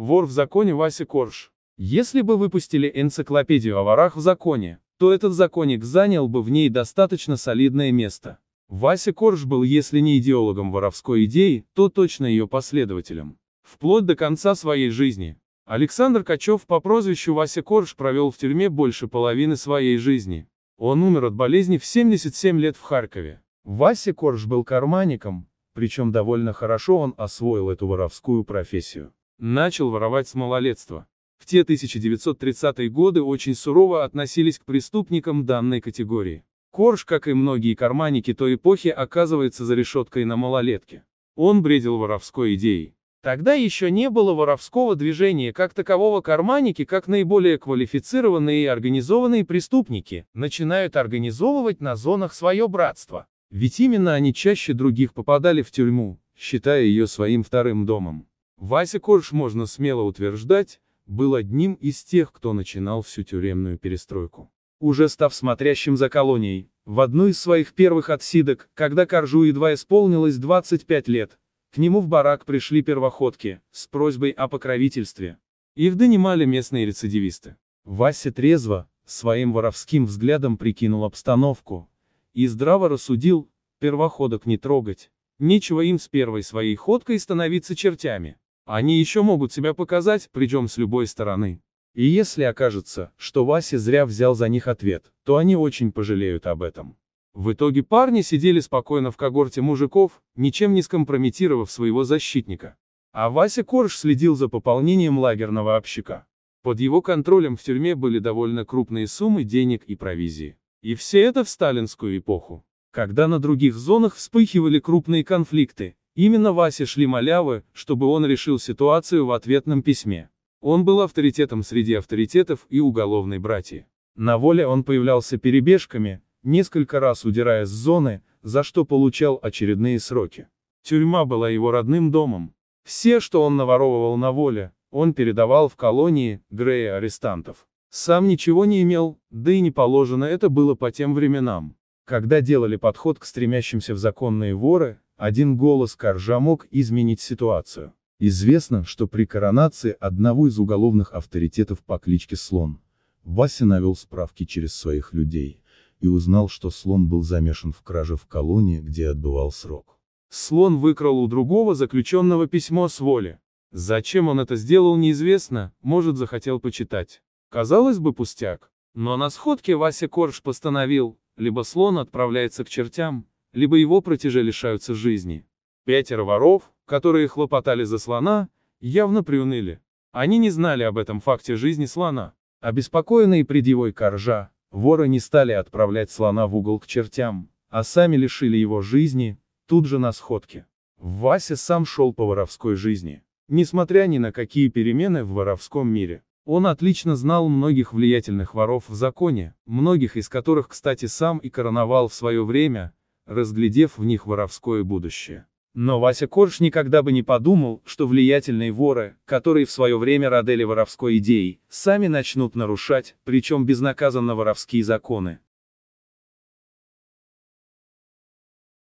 Вор в законе Вася Корж. Если бы выпустили энциклопедию о ворах в законе, то этот законник занял бы в ней достаточно солидное место. Вася Корж был, если не идеологом воровской идеи, то точно ее последователем. Вплоть до конца своей жизни. Александр Качев по прозвищу Вася Корж провел в тюрьме больше половины своей жизни. Он умер от болезни в 77 лет в Харькове. Вася Корж был карманником, причем довольно хорошо он освоил эту воровскую профессию. Начал воровать с малолетства. В те 1930-е годы очень сурово относились к преступникам данной категории. Корж, как и многие карманники той эпохи, оказывается за решеткой на малолетке. Он бредил воровской идеей. Тогда еще не было воровского движения как такового карманники, как наиболее квалифицированные и организованные преступники, начинают организовывать на зонах свое братство. Ведь именно они чаще других попадали в тюрьму, считая ее своим вторым домом. Вася Корж, можно смело утверждать, был одним из тех, кто начинал всю тюремную перестройку. Уже став смотрящим за колонией, в одну из своих первых отсидок, когда Коржу едва исполнилось 25 лет, к нему в барак пришли первоходки, с просьбой о покровительстве. Их донимали местные рецидивисты. Вася трезво, своим воровским взглядом прикинул обстановку, и здраво рассудил, первоходок не трогать, нечего им с первой своей ходкой становиться чертями. Они еще могут себя показать, причем с любой стороны. И если окажется, что Вася зря взял за них ответ, то они очень пожалеют об этом. В итоге парни сидели спокойно в когорте мужиков, ничем не скомпрометировав своего защитника. А Вася Корж следил за пополнением лагерного общика. Под его контролем в тюрьме были довольно крупные суммы денег и провизии. И все это в сталинскую эпоху. Когда на других зонах вспыхивали крупные конфликты, Именно Васе шли малявы, чтобы он решил ситуацию в ответном письме. Он был авторитетом среди авторитетов и уголовной братьи. На воле он появлялся перебежками, несколько раз удирая с зоны, за что получал очередные сроки. Тюрьма была его родным домом. Все, что он наворовывал на воле, он передавал в колонии, грея арестантов. Сам ничего не имел, да и не положено это было по тем временам. Когда делали подход к стремящимся в законные воры, один голос Коржа мог изменить ситуацию. Известно, что при коронации одного из уголовных авторитетов по кличке Слон, Вася навел справки через своих людей и узнал, что Слон был замешан в краже в колонии, где отбывал срок. Слон выкрал у другого заключенного письмо с воли. Зачем он это сделал, неизвестно, может, захотел почитать. Казалось бы, пустяк. Но на сходке Вася Корж постановил, либо слон отправляется к чертям, либо его протеже лишаются жизни. Пятеро воров, которые хлопотали за слона, явно приуныли. Они не знали об этом факте жизни слона. Обеспокоенные предьевой коржа, воры не стали отправлять слона в угол к чертям, а сами лишили его жизни, тут же на сходке. Вася сам шел по воровской жизни. Несмотря ни на какие перемены в воровском мире, он отлично знал многих влиятельных воров в законе, многих из которых, кстати, сам и короновал в свое время, разглядев в них воровское будущее. Но Вася Корж никогда бы не подумал, что влиятельные воры, которые в свое время родили воровской идеей, сами начнут нарушать, причем безнаказанно воровские законы.